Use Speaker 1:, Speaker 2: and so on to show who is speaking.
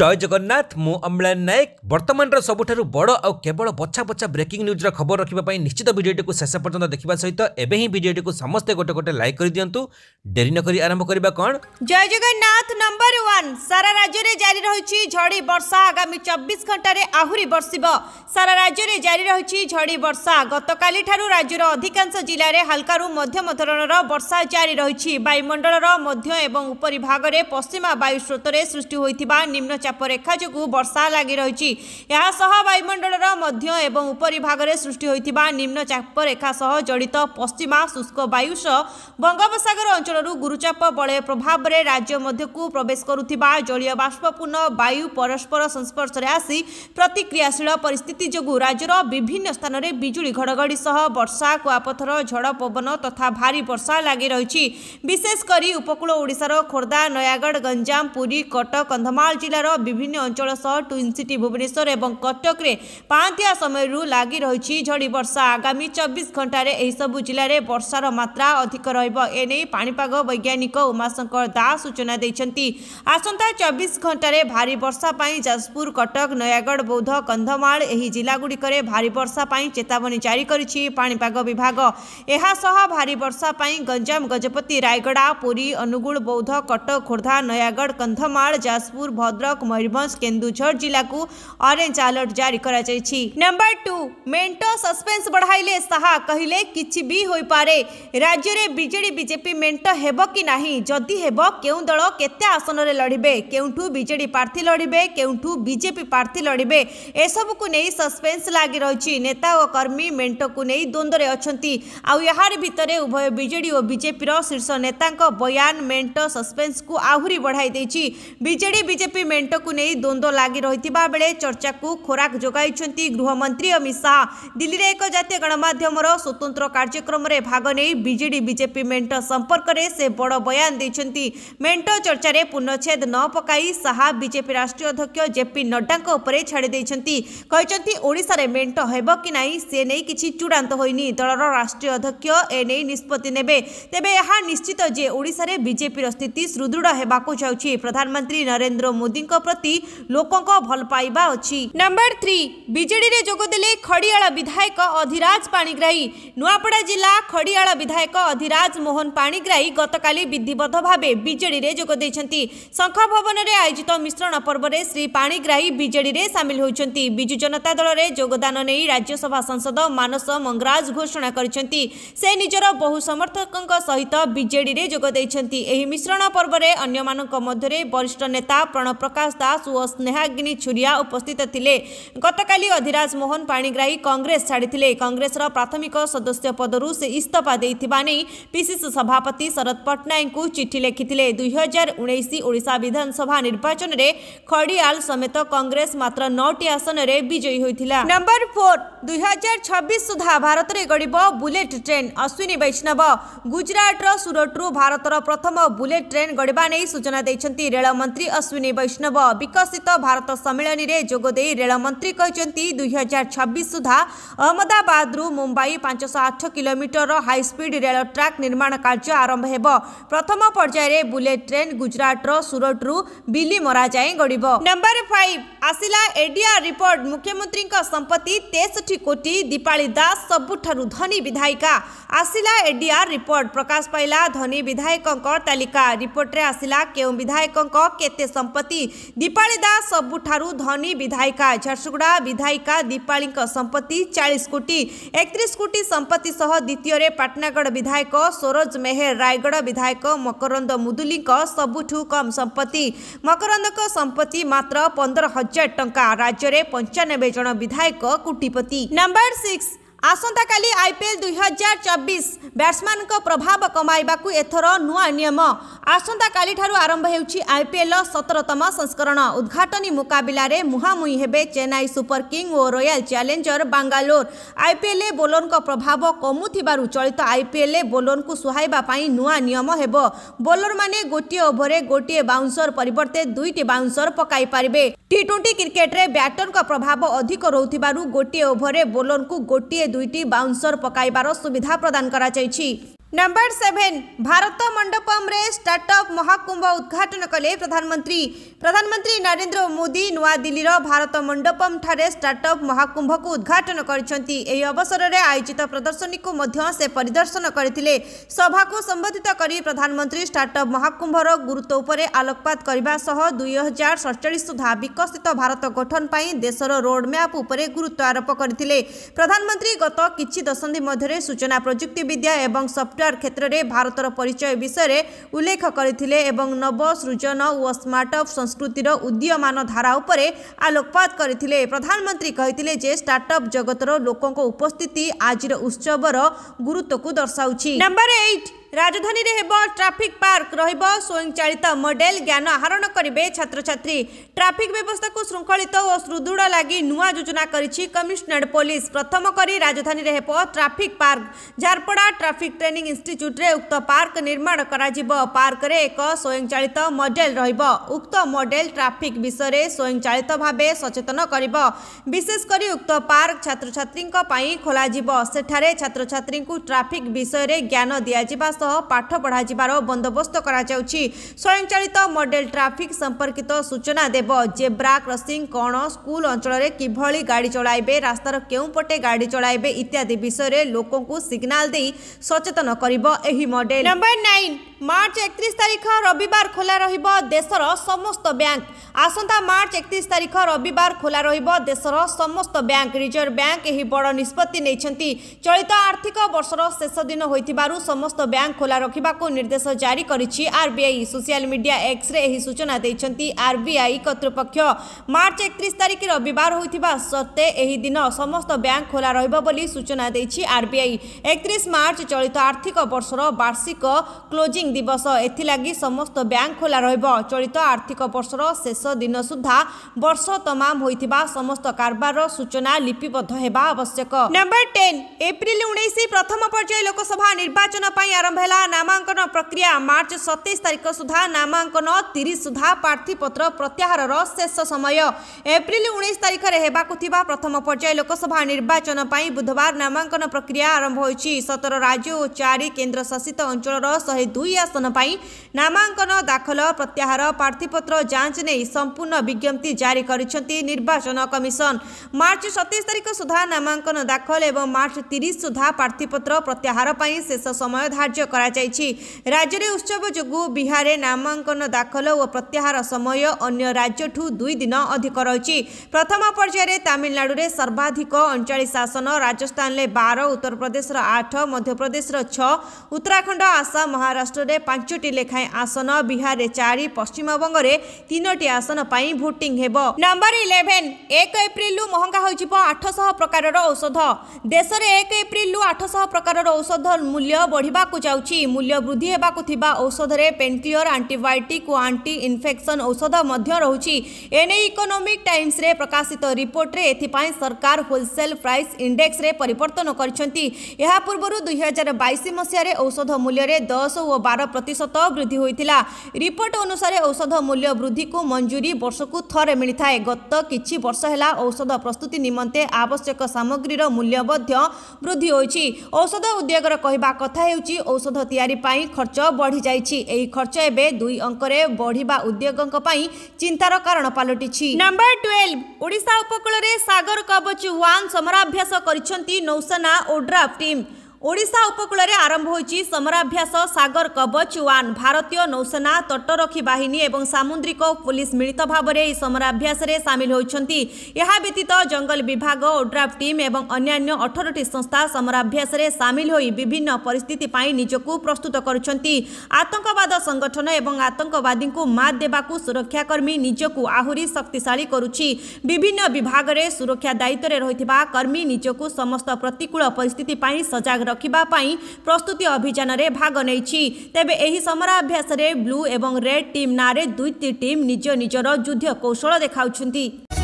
Speaker 1: জয় জগন্নাথ ମୁଁ ଅମ୍ଳାନ ନାୟକ ବର୍ତ୍ତମାନର ସବୁଠାରୁ ବଡ଼ ଆଉ କେବଳ ବଛା ବଛା ବ୍ରେକିଂ ନ୍ୟୁଜ୍ର ଖବର ରଖିବା ପାଇଁ ନିଶ୍ଚିତ ଭିଡ଼ିଓଟିକୁ ଶେଷ ପର୍ଯ୍ୟନ୍ତ ଦେଖିବା ସହିତ ଏବେ ହିଁ ଭିଡ଼ିଓଟିକୁ ସମସ୍ତେ ଗୋଟେ ଗୋଟେ ଲାଇକ୍ କରିଦିଅନ୍ତୁ ଡେରି ନ କରି ଆରମ୍ଭ କରିବା କ'ଣ ଜୟ ଜଗନ୍ନାଥ ନମ୍ବର ୱାନ୍ ସାରା ରାଜ୍ୟରେ ଜାରି ରହିଛି ଝଡ଼ି ବର୍ଷା ଆଗାମୀ ଚବିଶ ଘଣ୍ଟାରେ ଆହୁରି ବର୍ଷିବ ସାରା ରାଜ୍ୟରେ ଜାରି ରହିଛି ଝଡ଼ି ବର୍ଷା ଗତକାଲିଠାରୁ ରାଜ୍ୟର ଅଧିକାଂଶ ଜିଲ୍ଲାରେ ହାଲକାରୁ ମଧ୍ୟମ ଧରଣର ବର୍ଷା ଜାରି ରହିଛି ବାୟୁମଣ୍ଡଳର ମଧ୍ୟ ଏବଂ ଉପରିଭାଗରେ ପଶ୍ଚିମା ବାୟୁ ସ୍ରୋତରେ ସୃଷ୍ଟି ହୋଇଥିବା ନିମ୍ନ ଚାପ ରେଖା ଯୋଗୁଁ ବର୍ଷା ଲାଗି ରହିଛି ଏହାସହ ବାୟୁମଣ୍ଡଳର ମଧ୍ୟ ଏବଂ ଉପରି ଭାଗରେ ସୃଷ୍ଟି ହୋଇଥିବା ନିମ୍ନ ଚାପ ରେଖା ସହ ଜଡ଼ିତ ପଶ୍ଚିମା ଶୁଷ୍କ ବାୟୁ ସହ ବଙ୍ଗୋପସାଗର ଅଞ୍ଚଳରୁ ଗୁରୁଚାପ ବଳୟ ପ୍ରଭାବରେ ରାଜ୍ୟ ମଧ୍ୟକୁ ପ୍ରବେଶ କରୁଥିବା ଜଳୀୟ ବାଷ୍ପପୂର୍ଣ୍ଣ ବାୟୁ ପରସ୍ପର ସଂସ୍ପର୍ଶରେ ଆସି ପ୍ରତିକ୍ରିୟାଶୀଳ ପରିସ୍ଥିତି ଯୋଗୁଁ ରାଜ୍ୟର ବିଭିନ୍ନ ସ୍ଥାନରେ ବିଜୁଳି ଘଡ଼ଘଡ଼ି ସହ ବର୍ଷା କୁଆପଥର ଝଡ଼ ପବନ ତଥା ଭାରି ବର୍ଷା ଲାଗି ରହିଛି ବିଶେଷ କରି ଉପକୂଳ ଓଡ଼ିଶାର ଖୋର୍ଦ୍ଧା ନୟାଗଡ଼ ଗଞ୍ଜାମ ପୁରୀ କଟକ କନ୍ଧମାଳ ଜିଲ୍ଲାର বিভিন্ন অঞ্চল সহ টুইন সিটি ভুবনেশ্বর এবং কটকরে পাঁচিয়া সময়রু লাগি রয়েছে ঝড়ি বর্ষা আগামী চব্বিশ ঘণ্টার এইসবু জেলার বর্ষার মাত্রা অধিক রহব এনে পাপাগ বৈজ্ঞানিক উমাশঙ্কর দাস সূচনা দিয়েছেন আসন্তা চব্বিশ ঘণ্টার ভারী বর্ষা যাজপুর কটক নয়াগড় বৌদ্ধ কন্ধমাল এই জেলাগুড়িকরে ভারী বর্ষা চেতাবনী জারি করেছে পাপাগ বিভাগ এসহ ভারী বর্ষা গঞ্জাম গজপতি রায়গড়া পুরী অনুগুল বৌদ্ধ কটক খোর্ধা নয়াগড় কন্ধমাল যাজপুর ভদ্রক मयूरभ केन्दूर जिला अरेज आलर्ट जारी कर नंबर टू मेट सस्पेन्स बढ़ाइले शाह कहले कि राज्य में विजे बीजेपी मेट हेब कि ना जदि के दल के आसन लड़े केजे प्रार्थी लड़े केजेपी प्रार्थी लड़े एसबू को सस्पेन्स लग रही नेता और कर्मी मेट को नहीं द्वंद्व अच्छा यार भितर उभय विजे और बीजेपी शीर्ष नेता बयान मेट सस्पेन्स को आहरी बढ़ाई विजे मेट ଭେଟକୁ ନେଇ ଦ୍ୱନ୍ଦ୍ୱ ଲାଗି ରହିଥିବା ବେଳେ ଚର୍ଚ୍ଚାକୁ ଖୋରାକ ଯୋଗାଇଛନ୍ତି ଗୃହମନ୍ତ୍ରୀ ଅମିତ ଶାହା ଦିଲ୍ଲୀରେ ଏକ ଜାତୀୟ ଗଣମାଧ୍ୟମର ସ୍ୱତନ୍ତ୍ର କାର୍ଯ୍ୟକ୍ରମରେ ଭାଗ ନେଇ ବିଜେଡି ବିଜେପି ମେଣ୍ଟ ସମ୍ପର୍କରେ ସେ ବଡ଼ ବୟାନ ଦେଇଛନ୍ତି ମେଣ୍ଟ ଚର୍ଚ୍ଚାରେ ପୂର୍ଣ୍ଣଚ୍ଛେଦ ନ ପକାଇ ଶାହା ବିଜେପି ରାଷ୍ଟ୍ରୀୟ ଅଧ୍ୟକ୍ଷ ଜେପି ନଡ୍ଡାଙ୍କ ଉପରେ ଛାଡ଼ି ଦେଇଛନ୍ତି କହିଛନ୍ତି ଓଡ଼ିଶାରେ ମେଣ୍ଟ ହେବ କି ନାହିଁ ସେ ନେଇ କିଛି ଚୂଡ଼ାନ୍ତ ହୋଇନି ଦଳର ରାଷ୍ଟ୍ରୀୟ ଅଧ୍ୟକ୍ଷ ଏ ନେଇ ନିଷ୍ପତ୍ତି ନେବେ ତେବେ ଏହା ନିଶ୍ଚିତ ଯେ ଓଡ଼ିଶାରେ ବିଜେପିର ସ୍ଥିତି ସୁଦୃଢ଼ ହେବାକୁ ଯାଉଛି ପ୍ରଧାନମନ୍ତ୍ରୀ ନରେନ୍ଦ୍ର ମୋଦିଙ୍କ प्रति लोक भा अछि नम्बर थ्री देले खडिया विधायक अधिराज पाणिग्राही नुवापडा जिल्ला खडिया विधायक अधिराज मोहन पाणिग्राही गतकाली विधिवद्ध भाबे रे जोग भावे विजेडि भवन रे आयोजित मिश्रण रे श्री पाणिग्राही रे शामिल हुन्छ विजु जनता दल रे जदान नै राज्यसभा सांसद मानस मंगराज घोषणा से गरिजर बहु एही विजेडि पर्व रे अन्य मानक मध्ये वरिष्ठ नेता प्रणव्रकाश दास ओ स्नेहाग्नी छुरिया उपस्थित थे गतकाली अधिराज मोहन पाणीग्राही कंग्रेस छाड़ते कंग्रेस प्राथमिक सदस्य पदर से इस्तफा नहीं पिसीसी सभापति शरद पट्टनायक चिठी लिखि दुई हजार उन्नीसा विधानसभा निर्वाचन में खड़ियाल समेत कंग्रेस मात्र नौटी आसन में विजयी होता नंबर फोर दुई सुधा भारत में गढ़ बुलेट ट्रेन अश्विनी वैष्णव गुजरात सुरट रु भारत प्रथम बुलेट ट्रेन गढ़ सूचना देखते रेलमंत्री अश्विनी वैष्णव हेब विकसित भारत सम्मेलन में जोगद रेलमंत्री दुई हजार छब्बीस सुधा अहमदाबाद रु मुंबई पांचश आठ कोमीटर हाईस्पीड रेल ट्राक निर्माण कार्य आरंभ हो प्रथम पर्यायर बुलेट ट्रेन गुजरात सूरट रु बिली मरा जाए गड़ब नंबर फाइव आसला एडीआर रिपोर्ट मुख्यमंत्री संपत्ति तेसठी कोटी दीपाड़ी दास सबुठनी विधायिका आसला एडीआर रिपोर्ट प्रकाश पाला धनी विधायक तालिका रिपोर्ट में आसला क्यों विधायकों के संपत्ति दास सबुठारु धनी विधायिका झारसुगुडा विधायिका सम्पत्ति चालिस को एकतिस कोटी सम्पत्ति सह द्वितीय पटनागढ़ विधायक सोरोज मेहर रायगढ विधायक मकरन्द मुदुली सबुठु कम सम्पत्ति मकरन्दको सम्पत्ति मात्र पन्ध्र हजार टा राज्यले पन्चानब्बे जन विधायक कोटिपति नम्बर सिक्स आसताकाली आईपीएल दुई हजार चबिस ब्याट्सम्यानको प्रभाव कम एथर नयाँ नियम आसिठु आरंभ हुन्छ आईपीएल र सतरतम संस्करण उद्घाटनी मुकल मुहामुही चेन्नई सुपर किंग ओ रेल च्यालेन्जर बाङालोर आइपिएल बोलरको प्रभाव कमुथ्यु चलित आईपीएल आइपिएल बोलरको सुह नियम हेर्नुहोस् बोलर मोटे ओभरे गोटे बााउन्सर परिवर्ते दुईटी बााउन्सर पके पारे टि ट्वेन्टी क्रिकेट ब्याटरको प्रभाव अधिक रोथ्यो गोटि ओभरे बोलरको गोटी দুইটি বাউন্সর পকাইবার সুবিধা প্রদান করা যাইছি number seven Bharat Mandapam startup Mahakumbh उद्घाटन कले प्रधानमंत्री प्रधानमंत्री नरेंद्र मोदी नुआ दिल्लीर भारत मंडपम ठारे स्टार्टअप महाकुंभ को उद्घाटन करवसर में आयोजित प्रदर्शनी को परिदर्शन करते सभा को संबोधित कर प्रधानमंत्री स्टार्टअप महाकुंभर गुरुत्व आलोकपात करने दुई हजार सड़चाश सुधा विकसित भारत गठन देशर रोडमैप गुरुत्व आरोप करते प्रधानमंत्री गत कि दशंधि मध्य सूचना प्रजुक्ति विद्या सफ्टवेयर ସଫ୍ଟୱେୟାର କ୍ଷେତ୍ରରେ ଭାରତର ପରିଚୟ ବିଷୟରେ ଉଲ୍ଲେଖ କରିଥିଲେ ଏବଂ ନବ ସୃଜନ ଓ ସ୍ମାର୍ଟଅପ୍ ସଂସ୍କୃତିର ଉଦୀୟମାନ ଧାରା ଉପରେ ଆଲୋକପାତ କରିଥିଲେ ପ୍ରଧାନମନ୍ତ୍ରୀ କହିଥିଲେ ଯେ ଷ୍ଟାର୍ଟଅପ୍ ଜଗତର ଲୋକଙ୍କ ଉପସ୍ଥିତି ଆଜିର ଉତ୍ସବର ଗୁରୁତ୍ୱକୁ ଦର୍ଶାଉଛି ନମ୍ବର ଏଇଟ୍ ରାଜଧାନୀରେ ହେବ ଟ୍ରାଫିକ୍ ପାର୍କ ରହିବ ସ୍ୱୟଂଚାଳିତ ମଡେଲ ଜ୍ଞାନ ଆହରଣ କରିବେ ଛାତ୍ରଛାତ୍ରୀ ଟ୍ରାଫିକ୍ ବ୍ୟବସ୍ଥାକୁ ଶୃଙ୍ଖଳିତ ଓ ସୁଦୃଢ଼ ଲାଗି ନୂଆ ଯୋଜନା କରିଛି କମିଶନରେଟ୍ ପୋଲିସ ପ୍ରଥମ କରି ରାଜଧାନୀରେ ହେବ traffic park Jharpada traffic training ଇନଷ୍ଟିଚ୍ୟୁଟ୍ରେ ଉକ୍ତ ପାର୍କ ନିର୍ମାଣ କରାଯିବ ପାର୍କରେ ଏକ ସ୍ୱୟଂଚାଳିତ ମଡେଲ ରହିବ ଉକ୍ତ ମଡେଲ ଟ୍ରାଫିକ୍ ବିଷୟରେ ସ୍ୱୟଂଚାଳିତ ଭାବେ ସଚେତନ କରିବ ବିଶେଷ କରି ଉକ୍ତ ପାର୍କ ଛାତ୍ରଛାତ୍ରୀଙ୍କ ପାଇଁ ଖୋଲାଯିବ ସେଠାରେ ଛାତ୍ରଛାତ୍ରୀଙ୍କୁ ଟ୍ରାଫିକ୍ ବିଷୟରେ ଜ୍ଞାନ ଦିଆଯିବା ସହ ସହ ପାଠ ପଢ଼ାଯିବାର ବନ୍ଦୋବସ୍ତ କରାଯାଉଛି ସ୍ୱୟଂଚାଳିତ ମଡେଲ ଟ୍ରାଫିକ୍ ସମ୍ପର୍କିତ ସୂଚନା ଦେବ ଜେବ୍ରା କ୍ରସିଂ କ'ଣ ସ୍କୁଲ ଅଞ୍ଚଳରେ କିଭଳି ଗାଡ଼ି ଚଳାଇବେ ରାସ୍ତାର କେଉଁ ପଟେ ଗାଡ଼ି ଚଳାଇବେ ଇତ୍ୟାଦି ବିଷୟରେ ଲୋକଙ୍କୁ ସିଗ୍ନାଲ ଦେଇ ସଚେତନ କରିବ ଏହି ମଡେଲ ନମ୍ବର ନାଇନ୍ ମାର୍ଚ୍ଚ ଏକତିରିଶ ତାରିଖ ରବିବାର ଖୋଲା ରହିବ ଦେଶର ସମସ୍ତ ବ୍ୟାଙ୍କ ଆସନ୍ତା ମାର୍ଚ୍ଚ ଏକତିରିଶ ତାରିଖ ରବିବାର ଖୋଲା ରହିବ ଦେଶର ସମସ୍ତ ବ୍ୟାଙ୍କ ରିଜର୍ଭ ବ୍ୟାଙ୍କ ଏହି ବଡ଼ ନିଷ୍ପତ୍ତି ନେଇଛନ୍ତି ଚଳିତ ଆର୍ଥିକ ବର୍ଷର ଶେଷ ଦିନ ହୋଇଥିବାରୁ ସମସ୍ତ ବ୍ୟାଙ୍କ ଖୋଲା ରଖିବାକୁ ନିର୍ଦ୍ଦେଶ ଜାରି କରିଛି ଆର୍ବିଆଇ ସୋସିଆଲ ମିଡିଆ ଏକ୍ସରେ ଏହି ସୂଚନା ଦେଇଛନ୍ତି ଆର୍ବିଆଇ କର୍ତ୍ତୃପକ୍ଷ ମାର୍ଚ୍ଚ ଏକତିରିଶ ତାରିଖ ରବିବାର ହୋଇଥିବା ସତ୍ତ୍ୱେ ଏହି ଦିନ ସମସ୍ତ ବ୍ୟାଙ୍କ ଖୋଲା ରହିବ ବୋଲି ସୂଚନା ଦେଇଛି ଆର୍ବିଆଇ ଏକତିରିଶ ମାର୍ଚ୍ଚ ଚଳିତ ଆର୍ଥିକ ବର୍ଷର ବାର୍ଷିକ କ୍ଲୋଜିଂ दिवस एगि समस्त ब्याङ्क खोला वर्षर शेष दिन सुधा वर्ष तम समस्त लिपिबद्ध लोकसभा निर्वाचन नामा प्रक्रिया मार्च सतैस तारिख सुधा नामाकन तिस सुधा प्रार्थी पत्र प्रत्याहार शेष समय एप्र उन्स प्रथम पर्या लोकसभा निर्वाचन पनि बुधबार प्रक्रिया आरंभ हुन्छ सतर राज्य चार केन्द्र शासित अञ्चल शुद्ध ଆସନ ପାଇଁ ନାମାଙ୍କନ ଦାଖଲ ପ୍ରତ୍ୟାହାର ପ୍ରାର୍ଥୀପତ୍ର ଯାଞ୍ଚ ନେଇ ସମ୍ପୂର୍ଣ୍ଣ ବିଜ୍ଞପ୍ତି ଜାରି କରିଛନ୍ତି ନିର୍ବାଚନ କମିଶନ ମାର୍ଚ୍ଚ ସତେଇଶ ତାରିଖ ସୁଦ୍ଧା ନାମାଙ୍କନ ଦାଖଲ ଏବଂ ମାର୍ଚ୍ଚ ତିରିଶ ସୁଦ୍ଧା ପ୍ରାର୍ଥୀପତ୍ର ପ୍ରତ୍ୟାହାର ପାଇଁ ଶେଷ ସମୟ ଧାର୍ଯ୍ୟ କରାଯାଇଛି ରାଜ୍ୟରେ ଉତ୍ସବ ଯୋଗୁଁ ବିହାରରେ ନାମାଙ୍କନ ଦାଖଲ ଓ ପ୍ରତ୍ୟାହାର ସମୟ ଅନ୍ୟ ରାଜ୍ୟଠୁ ଦୁଇ ଦିନ ଅଧିକ ରହିଛି ପ୍ରଥମ ପର୍ଯ୍ୟାୟରେ ତାମିଲନାଡ଼ୁରେ ସର୍ବାଧିକ ଅଣଚାଳିଶ ଆସନ ରାଜସ୍ଥାନରେ ବାର ଉତ୍ତରପ୍ରଦେଶର ଆଠ ମଧ୍ୟପ୍ରଦେଶର ଛଅ ଉତ୍ତରାଖଣ୍ଡ ଆସାମ ମହାରାଷ୍ଟ୍ର রাজ্যে পাঁচটি লেখায় আসন বিহারে চারি পশ্চিমবঙ্গে তিনোটি আসন পাই ভোটিং হব নম্বর ইলেভেন এক এপ্রিল মহঙ্গা হয়ে আঠশ প্রকারর ঔষধ দেশের এক এপ্রিল আঠশ প্রকারর ঔষধ মূল্য বড়া যাচ্ছি মূল্য বৃদ্ধি হওয়া ঔষধে পেনক্লিয়র আন্টিবায়োটিক ও আন্টি ইনফেকশন ଔଷଧ ମଧ୍ୟ ରହୁଛି ଏନେଇ ଇକୋନୋମିକ୍ ଟାଇମ୍ସରେ ପ୍ରକାଶିତ ରିପୋର୍ଟରେ ଏଥିପାଇଁ ସରକାର ହୋଲସେଲ୍ ପ୍ରାଇସ୍ ଇଣ୍ଡେକ୍ସରେ ପରିବର୍ତ୍ତନ କରିଛନ୍ତି ଏହା ପୂର୍ବରୁ ଦୁଇହଜାର ବାଇଶ ମସିହାରେ ଔଷଧ ମୂଲ୍ୟରେ ଦଶ ଓ ବାର ବାର ପ୍ରତିଶତ ବୃଦ୍ଧି ହୋଇଥିଲା ରିପୋର୍ଟ ଅନୁସାରେ ଔଷଧ ମୂଲ୍ୟ ବୃଦ୍ଧିକୁ ମଞ୍ଜୁରୀ ବର୍ଷକୁ ଥରେ ମିଳିଥାଏ ଗତ କିଛି ବର୍ଷ ହେଲା ଔଷଧ ପ୍ରସ୍ତୁତି ନିମନ୍ତେ ଆବଶ୍ୟକ ସାମଗ୍ରୀର ମୂଲ୍ୟ ମଧ୍ୟ ବୃଦ୍ଧି ହୋଇଛି ଔଷଧ ଉଦ୍ୟୋଗର କହିବା କଥା ହେଉଛି ଔଷଧ ତିଆରି ପାଇଁ ଖର୍ଚ୍ଚ ବଢ଼ିଯାଇଛି ଏହି ଖର୍ଚ୍ଚ ଏବେ ଦୁଇ ଅଙ୍କରେ ବଢ଼ିବା ଉଦ୍ୟୋଗଙ୍କ ପାଇଁ ଚିନ୍ତାର କାରଣ ପାଲଟିଛି ନମ୍ବର ଟୁଏଲ୍ଭ ଓଡ଼ିଶା ଉପକୂଳରେ ସାଗର କବଚ ୱାନ୍ ସମରାଭ୍ୟାସ କରିଛନ୍ତି ନୌସେନା ଓ ଟିମ୍ ओडिशा उपकूल आरंभ होची समराभ्यास सागर कवच 1 भारतीय नौसेना तटरक्षी एवं सामुद्रिक पुलिस मिलित मिडित भावर यो शामिल होचंती यहा यहाँत जंगल विभाग टीम एवं ए 18 टी संस्था शामिल होई विभिन्न परिस्थिति पई निजको प्रस्तुत करचंती आतंकवाद गरुनि आतङ्कवाद सङ्गठन ए आतंकवादीको सुरक्षाकर्मी निजको आहुरी शक्तिशाली करूची विभिन्न विभागले सुरक्षा दायित्व कर्मी निजको समस्त प्रतिकूल परिस्थिति पई र ରଖିବା ପାଇଁ ପ୍ରସ୍ତୁତି ଅଭିଯାନରେ ଭାଗ ନେଇଛି ତେବେ ଏହି ସମରାଭ୍ୟାସରେ ବ୍ଲୁ ଏବଂ ରେଡ୍ ଟିମ୍ ନାଁରେ ଦୁଇଟି ଟିମ୍ ନିଜ ନିଜର ଯୁଦ୍ଧ କୌଶଳ ଦେଖାଉଛନ୍ତି